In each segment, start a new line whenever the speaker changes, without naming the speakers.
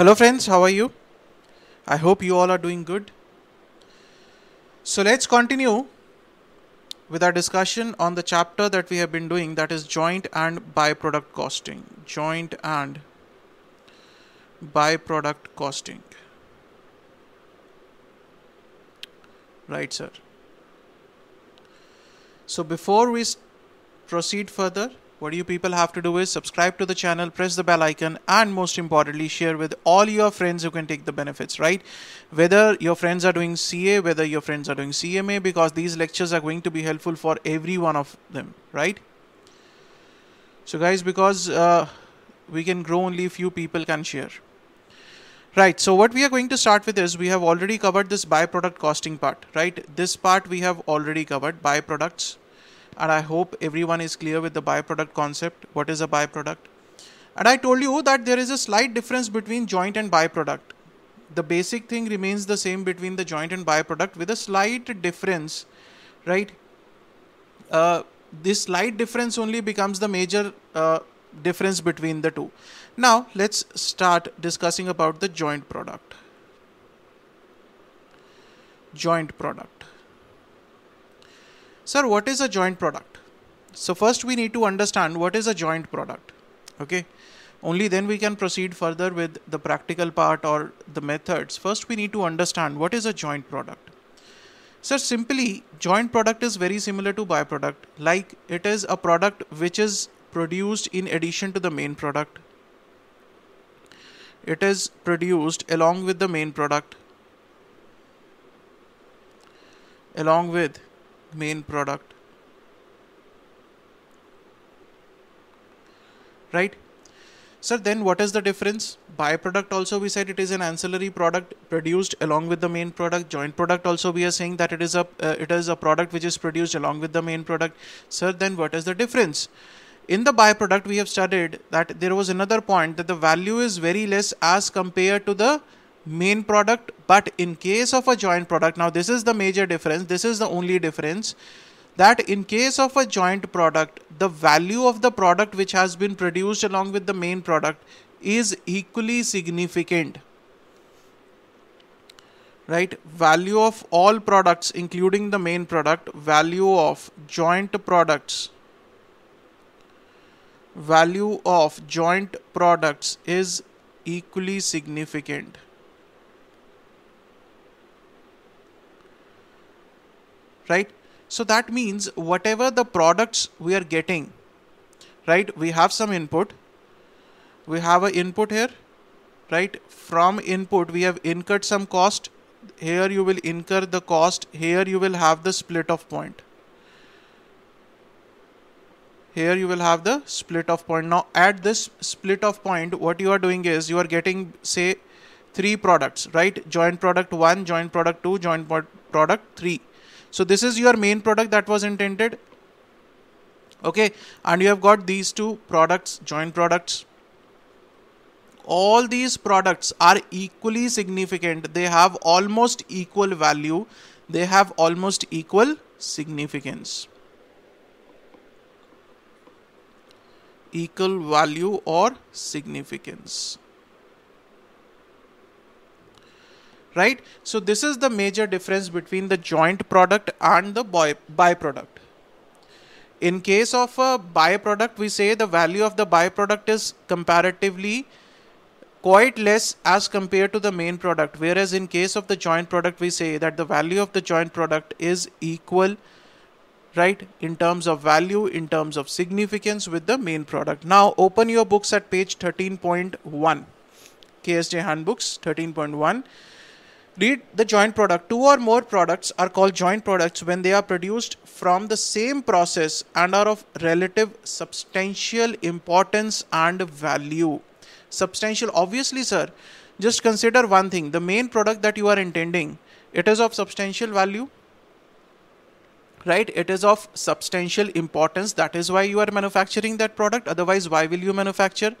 Hello friends, how are you? I hope you all are doing good. So let's continue with our discussion on the chapter that we have been doing that is joint and byproduct costing. Joint and byproduct costing. Right, sir. So before we proceed further, what you people have to do is subscribe to the channel, press the bell icon, and most importantly, share with all your friends who can take the benefits, right? Whether your friends are doing CA, whether your friends are doing CMA, because these lectures are going to be helpful for every one of them, right? So, guys, because uh, we can grow only few people can share. Right, so what we are going to start with is we have already covered this byproduct costing part, right? This part we have already covered byproducts and I hope everyone is clear with the byproduct concept. What is a byproduct? And I told you that there is a slight difference between joint and byproduct. The basic thing remains the same between the joint and byproduct with a slight difference, right? Uh, this slight difference only becomes the major uh, difference between the two. Now let's start discussing about the joint product. Joint product. Sir, what is a joint product? So first we need to understand what is a joint product. Okay. Only then we can proceed further with the practical part or the methods. First we need to understand what is a joint product. Sir, simply joint product is very similar to byproduct. Like it is a product which is produced in addition to the main product. It is produced along with the main product. Along with main product right so then what is the difference byproduct also we said it is an ancillary product produced along with the main product joint product also we are saying that it is a uh, it is a product which is produced along with the main product so then what is the difference in the byproduct we have studied that there was another point that the value is very less as compared to the main product but in case of a joint product now this is the major difference this is the only difference that in case of a joint product the value of the product which has been produced along with the main product is equally significant right value of all products including the main product value of joint products value of joint products is equally significant right? So that means whatever the products we are getting, right? We have some input. We have an input here, right? From input, we have incurred some cost. Here you will incur the cost. Here you will have the split off point. Here you will have the split off point. Now at this split off point, what you are doing is you are getting say three products, right? Joint product one, joint product two, joint product three so this is your main product that was intended. Okay, and you have got these two products, joint products. All these products are equally significant. They have almost equal value. They have almost equal significance. Equal value or significance. right? So this is the major difference between the joint product and the byproduct. In case of a byproduct, we say the value of the byproduct is comparatively quite less as compared to the main product. Whereas in case of the joint product, we say that the value of the joint product is equal, right? In terms of value, in terms of significance with the main product. Now open your books at page 13.1, KSJ handbooks 13.1. Read the joint product. Two or more products are called joint products when they are produced from the same process and are of relative substantial importance and value. Substantial, obviously, sir. Just consider one thing the main product that you are intending, it is of substantial value, right? It is of substantial importance. That is why you are manufacturing that product. Otherwise, why will you manufacture?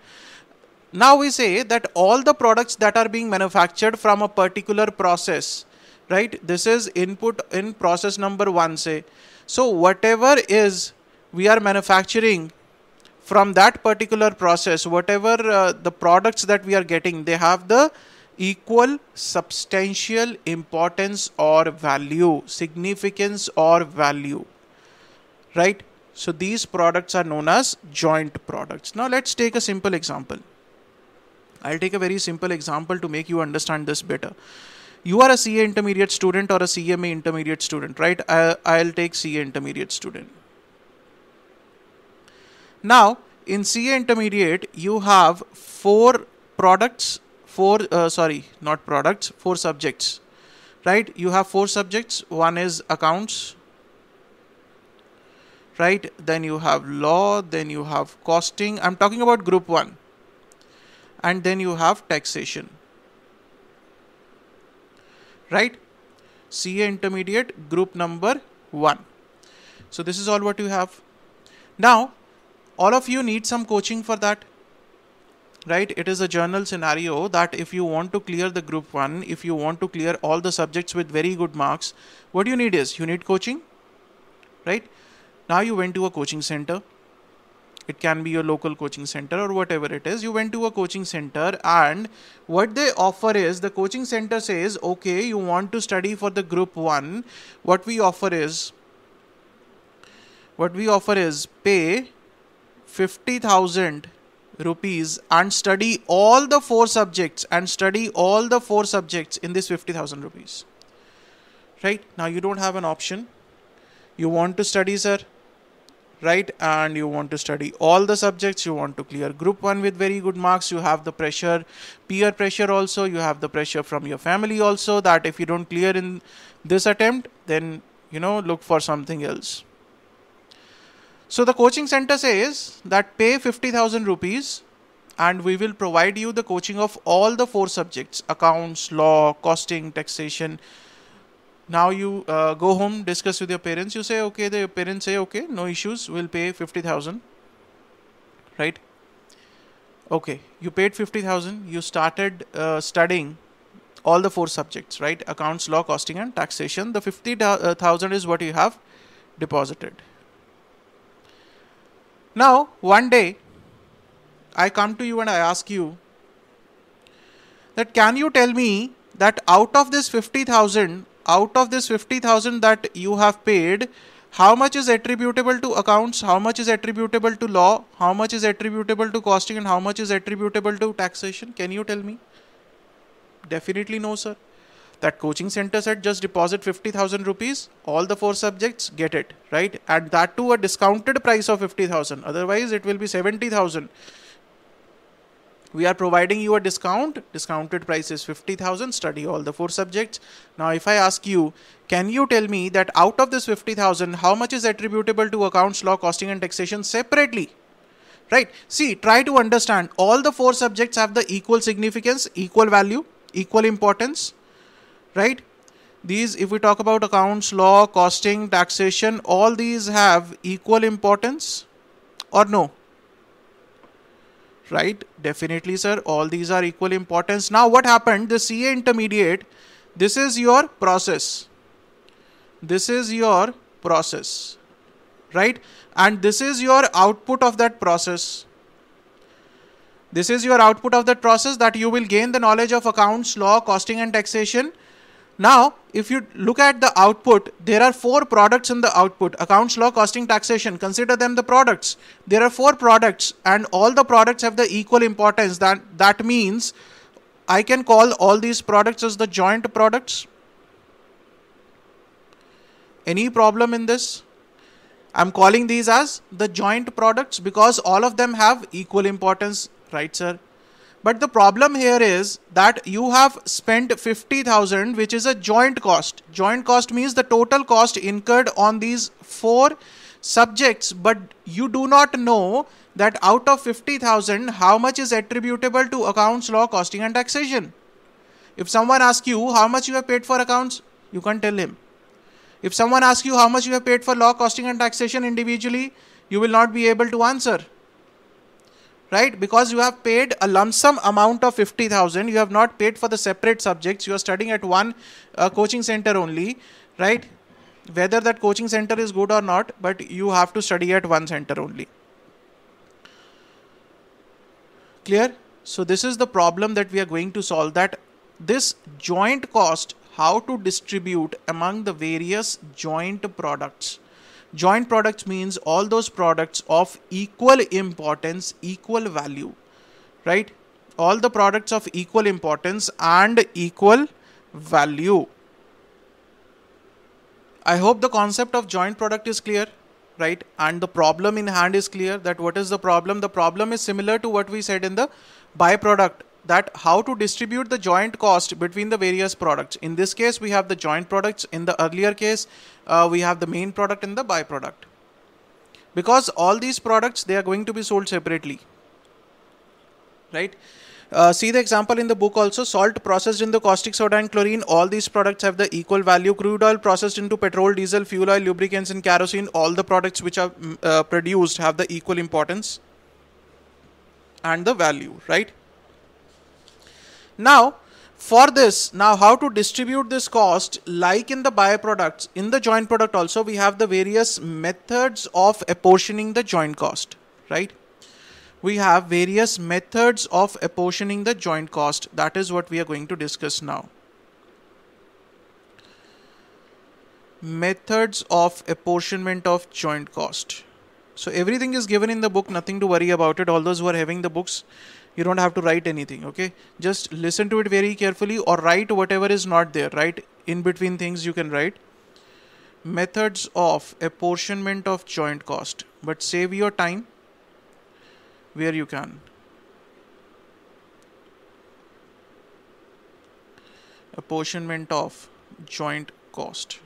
Now we say that all the products that are being manufactured from a particular process, right? This is input in process number one, say. So whatever is we are manufacturing from that particular process, whatever uh, the products that we are getting, they have the equal substantial importance or value, significance or value, right? So these products are known as joint products. Now let's take a simple example. I'll take a very simple example to make you understand this better. You are a CA intermediate student or a CMA intermediate student, right? I, will take CA intermediate student. Now, in CA intermediate, you have four products, four, uh, sorry, not products, four subjects, right? You have four subjects. One is accounts, right? Then you have law, then you have costing. I'm talking about group one and then you have taxation right CA intermediate group number 1 so this is all what you have now all of you need some coaching for that right it is a journal scenario that if you want to clear the group 1 if you want to clear all the subjects with very good marks what you need is you need coaching right now you went to a coaching center it can be your local coaching center or whatever it is you went to a coaching center and what they offer is the coaching center says okay you want to study for the group 1 what we offer is what we offer is pay 50000 rupees and study all the four subjects and study all the four subjects in this 50000 rupees right now you don't have an option you want to study sir right and you want to study all the subjects you want to clear group 1 with very good marks you have the pressure peer pressure also you have the pressure from your family also that if you don't clear in this attempt then you know look for something else so the coaching center says that pay 50000 rupees and we will provide you the coaching of all the four subjects accounts law costing taxation now you uh, go home discuss with your parents you say okay the parents say okay no issues we'll pay 50000 right okay you paid 50000 you started uh, studying all the four subjects right accounts law costing and taxation the 50000 is what you have deposited now one day i come to you and i ask you that can you tell me that out of this 50000 out of this 50,000 that you have paid, how much is attributable to accounts, how much is attributable to law, how much is attributable to costing and how much is attributable to taxation? Can you tell me? Definitely no, sir. That coaching center said just deposit 50,000 rupees, all the four subjects get it, right? And that to a discounted price of 50,000. Otherwise, it will be 70,000 we are providing you a discount discounted price is 50000 study all the four subjects now if i ask you can you tell me that out of this 50000 how much is attributable to accounts law costing and taxation separately right see try to understand all the four subjects have the equal significance equal value equal importance right these if we talk about accounts law costing taxation all these have equal importance or no right definitely sir all these are equal importance now what happened the ca intermediate this is your process this is your process right and this is your output of that process this is your output of that process that you will gain the knowledge of accounts law costing and taxation now, if you look at the output, there are four products in the output. Accounts, law, costing, taxation, consider them the products. There are four products and all the products have the equal importance. That, that means I can call all these products as the joint products. Any problem in this? I'm calling these as the joint products because all of them have equal importance, right sir? But the problem here is that you have spent 50,000 which is a joint cost. Joint cost means the total cost incurred on these four subjects but you do not know that out of 50,000 how much is attributable to accounts law costing and taxation. If someone asks you how much you have paid for accounts you can tell him. If someone asks you how much you have paid for law costing and taxation individually you will not be able to answer right because you have paid a lump sum amount of 50000 you have not paid for the separate subjects you are studying at one uh, coaching center only right whether that coaching center is good or not but you have to study at one center only clear so this is the problem that we are going to solve that this joint cost how to distribute among the various joint products joint products means all those products of equal importance equal value right all the products of equal importance and equal value i hope the concept of joint product is clear right and the problem in hand is clear that what is the problem the problem is similar to what we said in the byproduct that how to distribute the joint cost between the various products. In this case, we have the joint products. In the earlier case, uh, we have the main product and the byproduct. Because all these products, they are going to be sold separately. Right? Uh, see the example in the book also salt processed in the caustic soda and chlorine all these products have the equal value crude oil processed into petrol diesel fuel oil lubricants and kerosene all the products which are mm, uh, produced have the equal importance and the value right now, for this, now how to distribute this cost, like in the byproducts, in the joint product also, we have the various methods of apportioning the joint cost, right? We have various methods of apportioning the joint cost. That is what we are going to discuss now. Methods of apportionment of joint cost. So everything is given in the book, nothing to worry about it. All those who are having the books, you don't have to write anything okay just listen to it very carefully or write whatever is not there right in between things you can write methods of apportionment of joint cost but save your time where you can apportionment of joint cost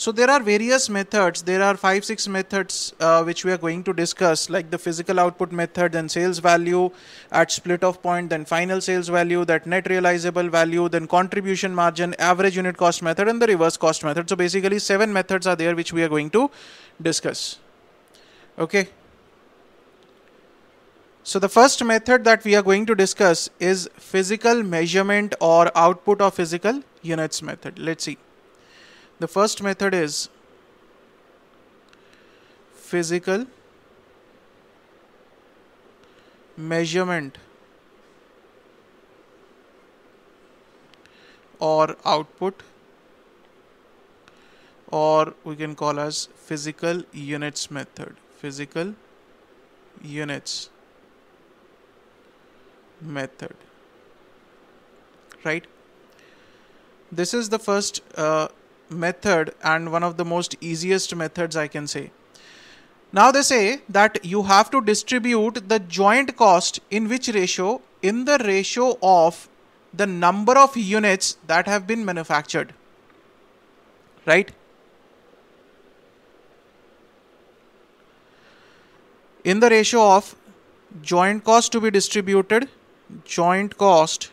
So there are various methods. There are five, six methods uh, which we are going to discuss, like the physical output method, then sales value at split off point, then final sales value, that net realizable value, then contribution margin, average unit cost method, and the reverse cost method. So basically, seven methods are there which we are going to discuss. Okay. So the first method that we are going to discuss is physical measurement or output of physical units method. Let's see. The first method is physical measurement or output or we can call as physical units method physical units method right this is the first uh, method and one of the most easiest methods I can say. Now they say that you have to distribute the joint cost in which ratio? In the ratio of the number of units that have been manufactured. Right? In the ratio of joint cost to be distributed, joint cost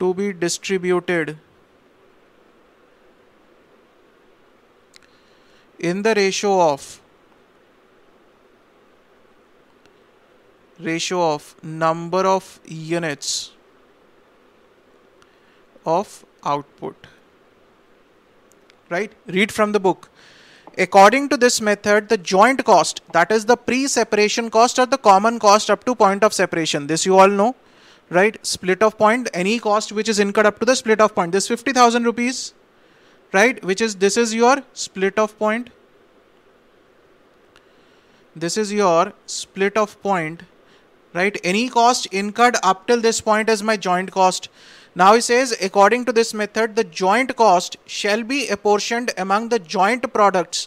to be distributed in the ratio of ratio of number of units of output right read from the book according to this method the joint cost that is the pre-separation cost or the common cost up to point of separation this you all know right split of point any cost which is incurred up to the split of point this 50000 rupees right which is this is your split off point this is your split off point right any cost incurred up till this point is my joint cost now he says according to this method the joint cost shall be apportioned among the joint products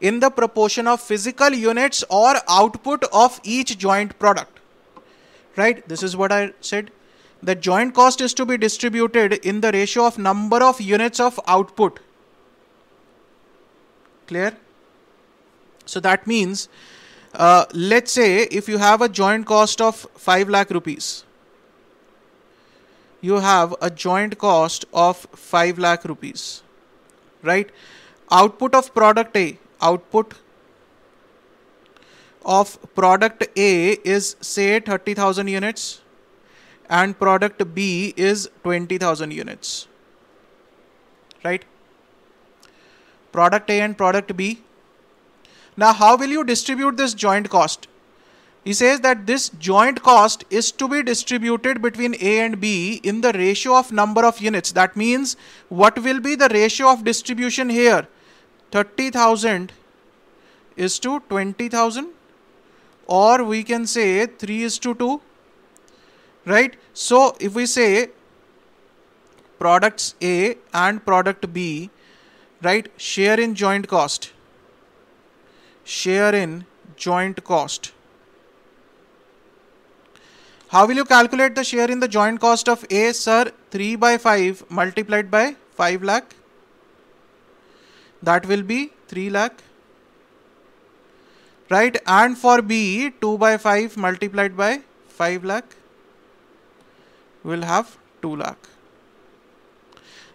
in the proportion of physical units or output of each joint product right this is what i said the joint cost is to be distributed in the ratio of number of units of output. Clear? So that means, uh, let's say if you have a joint cost of 5 lakh rupees, you have a joint cost of 5 lakh rupees, right? Output of product A, output of product A is say 30,000 units and product B is 20,000 units. Right? Product A and product B. Now, how will you distribute this joint cost? He says that this joint cost is to be distributed between A and B in the ratio of number of units. That means what will be the ratio of distribution here? 30,000 is to 20,000 or we can say 3 is to 2 right so if we say products a and product b right share in joint cost share in joint cost how will you calculate the share in the joint cost of A, sir? 3 by 5 multiplied by 5 lakh. That will be 3 lakh. Right? And for B, 2 by 5 multiplied by 5 lakh will have 2 lakh.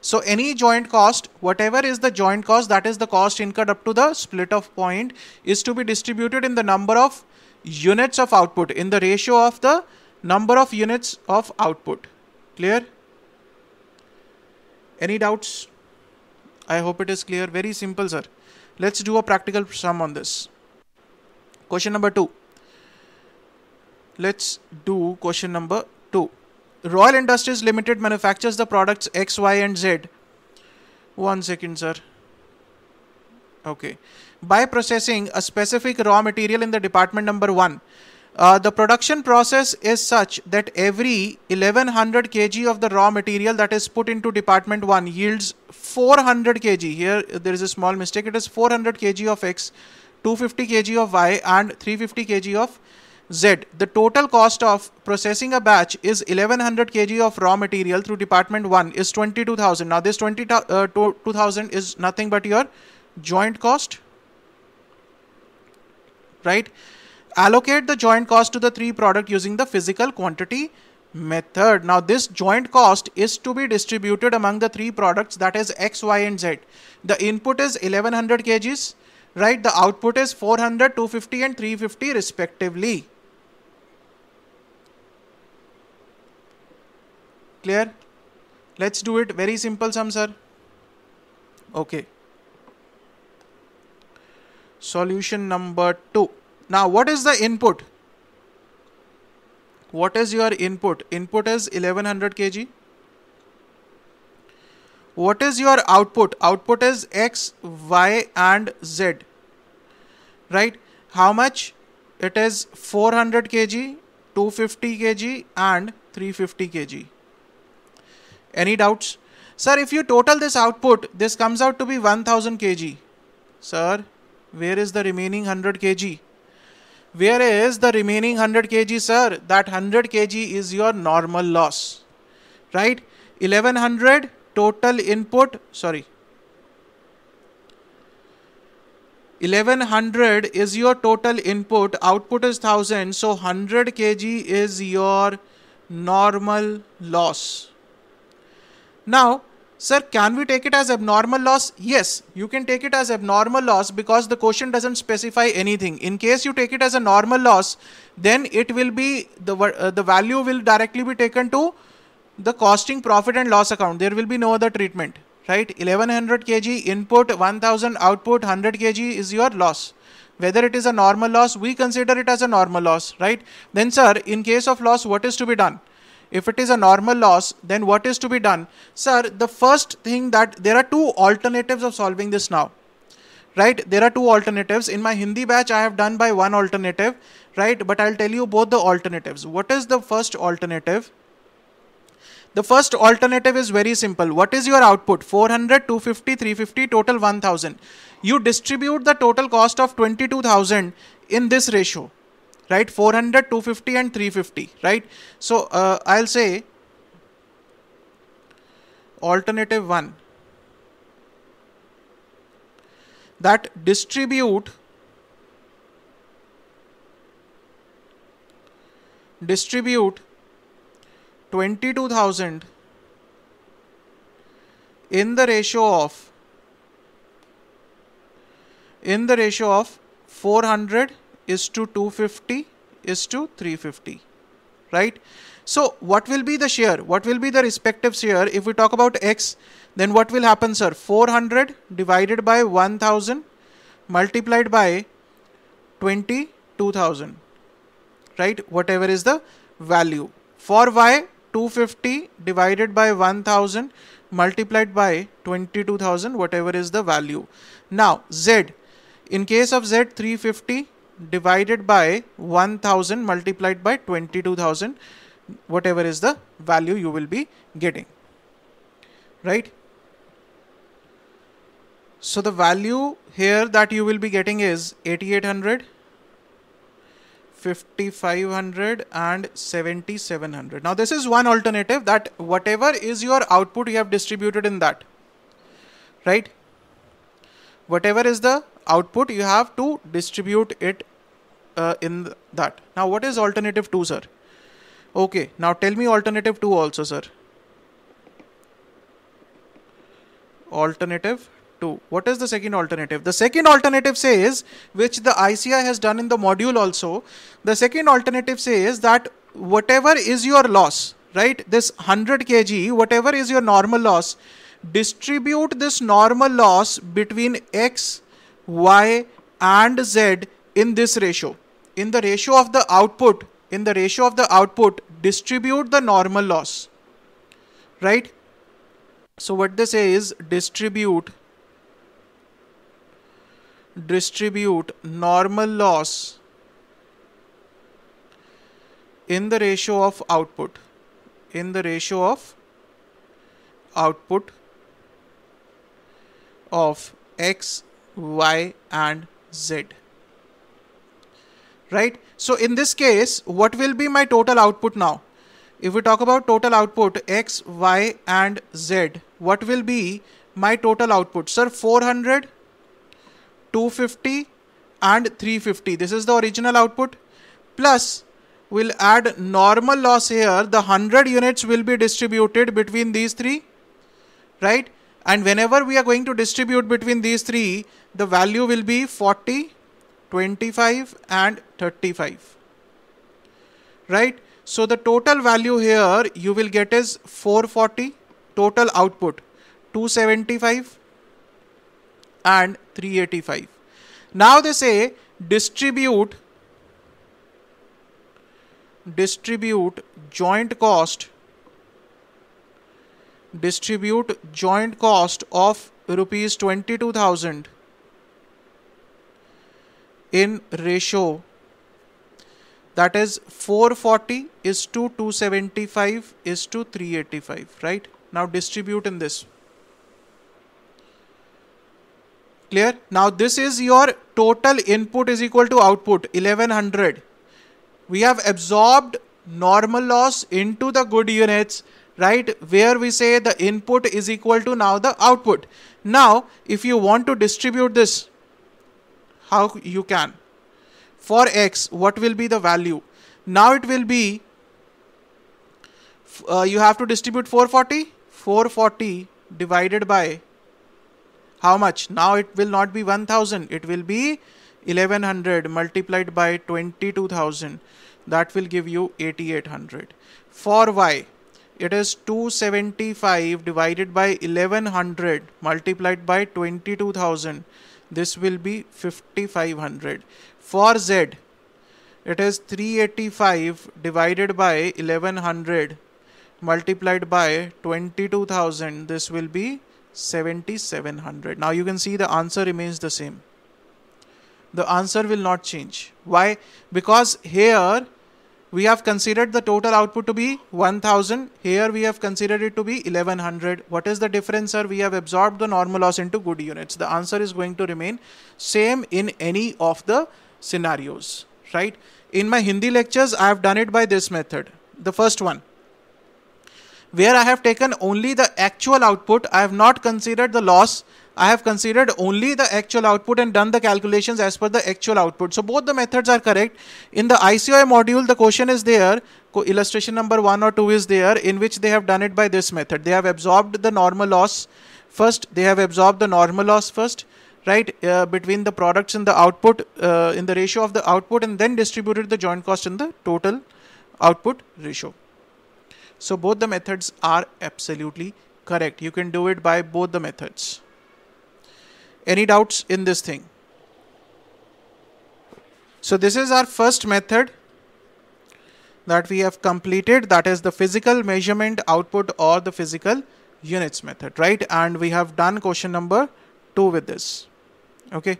So any joint cost, whatever is the joint cost, that is the cost incurred up to the split of point is to be distributed in the number of units of output in the ratio of the number of units of output. Clear? Any doubts? I hope it is clear. Very simple, sir. Let's do a practical sum on this. Question number two. Let's do question number two. Royal Industries Limited manufactures the products X, Y, and Z. One second, sir. Okay. By processing a specific raw material in the department number one, uh, the production process is such that every 1100 kg of the raw material that is put into department 1 yields 400 kg. Here there is a small mistake. It is 400 kg of X, 250 kg of Y and 350 kg of Z. The total cost of processing a batch is 1100 kg of raw material through department 1 is 22,000. Now this 22,000 uh, is nothing but your joint cost, right? Allocate the joint cost to the three product using the physical quantity method. Now this joint cost is to be distributed among the three products that is X, Y and Z. The input is 1100 kgs, right? The output is 400, 250 and 350 respectively. Clear? Let's do it. Very simple sum, sir. Okay. Solution number 2. Now, what is the input? What is your input? Input is 1100 kg. What is your output? Output is X, Y and Z. Right? How much? It is 400 kg, 250 kg and 350 kg. Any doubts? Sir, if you total this output, this comes out to be 1000 kg. Sir, where is the remaining 100 kg? Where is the remaining 100 kg, sir? That 100 kg is your normal loss, right? 1100 total input, sorry. 1100 is your total input, output is 1000, so 100 kg is your normal loss. Now, sir, can we take it as abnormal loss? Yes, you can take it as abnormal loss because the question doesn't specify anything. In case you take it as a normal loss, then it will be the, uh, the value will directly be taken to the costing profit and loss account. There will be no other treatment, right? 1100 kg input, 1000 output, 100 kg is your loss whether it is a normal loss we consider it as a normal loss right then sir in case of loss what is to be done if it is a normal loss, then what is to be done? Sir, the first thing that there are two alternatives of solving this now. Right? There are two alternatives. In my Hindi batch, I have done by one alternative, right? But I'll tell you both the alternatives. What is the first alternative? The first alternative is very simple. What is your output? 400, 250, 350, total 1000. You distribute the total cost of 22,000 in this ratio right 400 250 and 350 right so uh, i'll say alternative 1 that distribute distribute 22000 in the ratio of in the ratio of 400 is to 250 is to 350 right so what will be the share what will be the respective share if we talk about x then what will happen sir 400 divided by 1000 multiplied by 22000 right whatever is the value for y 250 divided by 1000 multiplied by 22000 whatever is the value now z in case of z 350 divided by 1000 multiplied by 22000 whatever is the value you will be getting right so the value here that you will be getting is 8800 5500 and 7700 now this is one alternative that whatever is your output you have distributed in that right whatever is the output you have to distribute it uh, in that now what is alternative 2 sir okay now tell me alternative 2 also sir alternative 2 what is the second alternative the second alternative says which the ICI has done in the module also the second alternative says that whatever is your loss right this 100 kg whatever is your normal loss distribute this normal loss between x y and z in this ratio. In the ratio of the output, in the ratio of the output, distribute the normal loss. Right? So what they say is distribute distribute normal loss in the ratio of output in the ratio of output of x y and z right so in this case what will be my total output now if we talk about total output x y and z what will be my total output sir 400 250 and 350 this is the original output plus we'll add normal loss here the 100 units will be distributed between these three right and whenever we are going to distribute between these three, the value will be 40, 25 and 35. Right? So the total value here you will get is 440, total output 275 and 385. Now they say distribute distribute joint cost distribute joint cost of rupees 22000 in ratio that is 440 is to 275 is to 385 right now distribute in this clear now this is your total input is equal to output 1100 we have absorbed normal loss into the good units right where we say the input is equal to now the output now if you want to distribute this how you can for x what will be the value now it will be uh, you have to distribute 440 440 divided by how much now it will not be 1000 it will be 1100 multiplied by 22000 that will give you 8800 for y it is 275 divided by 1100 multiplied by 22000 this will be 5500 for z it is 385 divided by 1100 multiplied by 22000 this will be 7700 now you can see the answer remains the same the answer will not change why because here we have considered the total output to be 1000 here we have considered it to be 1100 what is the difference sir we have absorbed the normal loss into good units the answer is going to remain same in any of the scenarios right in my hindi lectures i have done it by this method the first one where i have taken only the actual output i have not considered the loss I have considered only the actual output and done the calculations as per the actual output. So both the methods are correct. In the ICOI module, the question is there, illustration number 1 or 2 is there, in which they have done it by this method. They have absorbed the normal loss first. They have absorbed the normal loss first, right, uh, between the products in the output, uh, in the ratio of the output and then distributed the joint cost in the total output ratio. So both the methods are absolutely correct. You can do it by both the methods. Any doubts in this thing? So this is our first method that we have completed that is the physical measurement output or the physical units method right and we have done question number 2 with this okay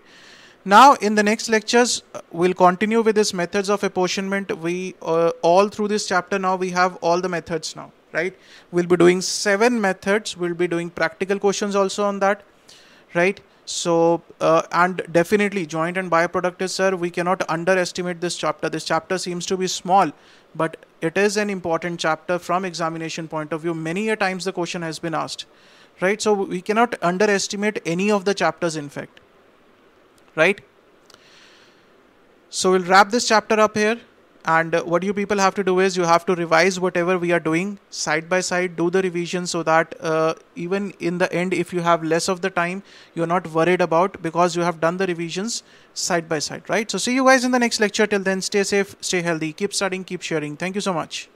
now in the next lectures we'll continue with this methods of apportionment we uh, all through this chapter now we have all the methods now right we'll be doing seven methods we'll be doing practical questions also on that right so uh, and definitely joint and byproduct is sir we cannot underestimate this chapter this chapter seems to be small but it is an important chapter from examination point of view many a times the question has been asked right so we cannot underestimate any of the chapters in fact right so we'll wrap this chapter up here and what you people have to do is you have to revise whatever we are doing side by side do the revision so that uh, even in the end if you have less of the time you're not worried about because you have done the revisions side by side right so see you guys in the next lecture till then stay safe stay healthy keep studying keep sharing thank you so much